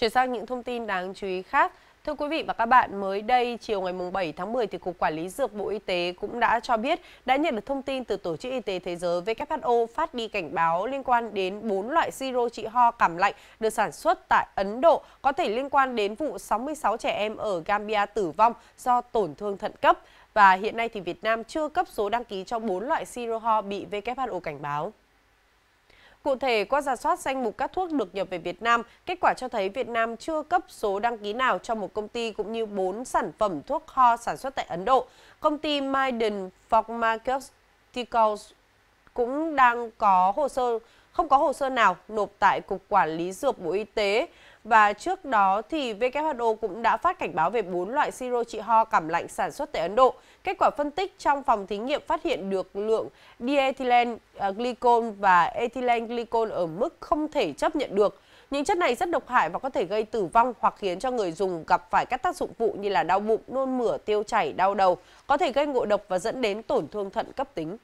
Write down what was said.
Chuyển sang những thông tin đáng chú ý khác. Thưa quý vị và các bạn, mới đây chiều ngày 7 tháng 10 thì Cục Quản lý Dược Bộ Y tế cũng đã cho biết đã nhận được thông tin từ Tổ chức Y tế Thế giới WHO phát đi cảnh báo liên quan đến 4 loại siro trị ho cảm lạnh được sản xuất tại Ấn Độ có thể liên quan đến vụ 66 trẻ em ở Gambia tử vong do tổn thương thận cấp. Và hiện nay thì Việt Nam chưa cấp số đăng ký cho 4 loại siro ho bị WHO cảnh báo. Cụ thể, qua giả soát danh mục các thuốc được nhập về Việt Nam, kết quả cho thấy Việt Nam chưa cấp số đăng ký nào cho một công ty cũng như 4 sản phẩm thuốc ho sản xuất tại Ấn Độ. Công ty Maiden Pharmaceuticals cũng đang có hồ sơ không có hồ sơ nào nộp tại Cục Quản lý Dược Bộ Y tế. Và trước đó thì WHO cũng đã phát cảnh báo về bốn loại siro trị ho cảm lạnh sản xuất tại Ấn Độ. Kết quả phân tích trong phòng thí nghiệm phát hiện được lượng diethylene à, glycol và ethylene glycol ở mức không thể chấp nhận được. Những chất này rất độc hại và có thể gây tử vong hoặc khiến cho người dùng gặp phải các tác dụng phụ như là đau bụng, nôn mửa, tiêu chảy, đau đầu, có thể gây ngộ độc và dẫn đến tổn thương thận cấp tính.